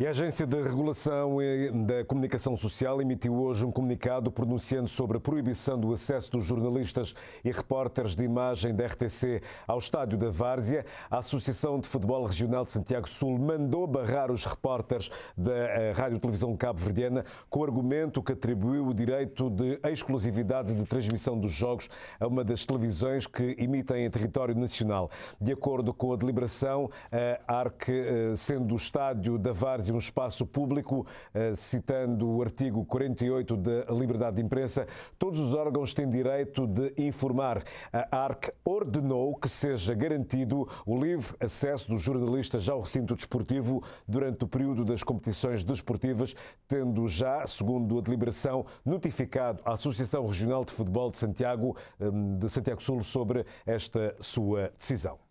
E a Agência de Regulação da Comunicação Social emitiu hoje um comunicado pronunciando sobre a proibição do acesso dos jornalistas e repórteres de imagem da RTC ao estádio da Várzea. A Associação de Futebol Regional de Santiago Sul mandou barrar os repórteres da eh, Rádio Televisão Cabo Verdeana com o argumento que atribuiu o direito de exclusividade de transmissão dos jogos a uma das televisões que emitem em território nacional. De acordo com a deliberação, a ARC, eh, sendo o estádio da Várzea e um espaço público, eh, citando o artigo 48 da Liberdade de Imprensa, todos os órgãos têm direito de informar. A ARC ordenou que seja garantido o livre acesso dos jornalistas ao recinto desportivo durante o período das competições desportivas, tendo já, segundo a deliberação, notificado a Associação Regional de Futebol de Santiago, eh, de Santiago Sul sobre esta sua decisão.